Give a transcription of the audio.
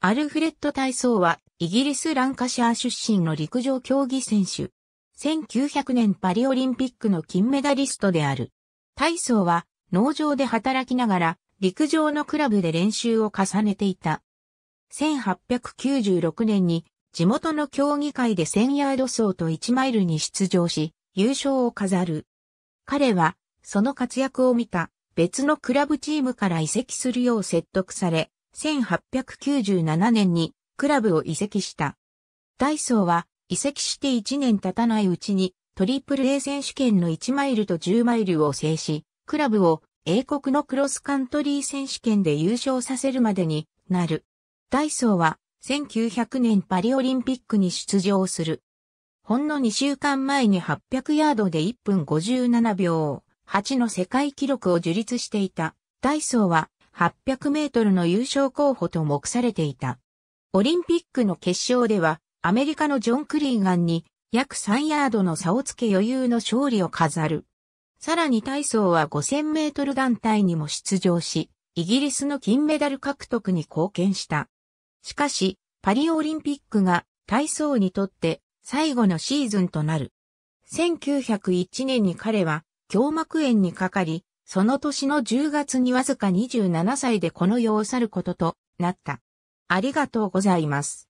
アルフレッド体操は、イギリスランカシャー出身の陸上競技選手。1900年パリオリンピックの金メダリストである。体操は、農場で働きながら、陸上のクラブで練習を重ねていた。1896年に、地元の競技会で1000ヤード走と1マイルに出場し、優勝を飾る。彼は、その活躍を見た、別のクラブチームから移籍するよう説得され、1897年にクラブを移籍した。ダイソーは移籍して1年経たないうちにトリプル A 選手権の1マイルと10マイルを制し、クラブを英国のクロスカントリー選手権で優勝させるまでになる。ダイソーは1900年パリオリンピックに出場する。ほんの2週間前に800ヤードで1分57秒8の世界記録を樹立していた。ダイソーは800メートルの優勝候補と目されていた。オリンピックの決勝では、アメリカのジョン・クリーガンに約3ヤードの差をつけ余裕の勝利を飾る。さらに体操は5000メートル団体にも出場し、イギリスの金メダル獲得に貢献した。しかし、パリオリンピックが体操にとって最後のシーズンとなる。1901年に彼は胸膜炎にかかり、その年の10月にわずか27歳でこの世を去ることとなった。ありがとうございます。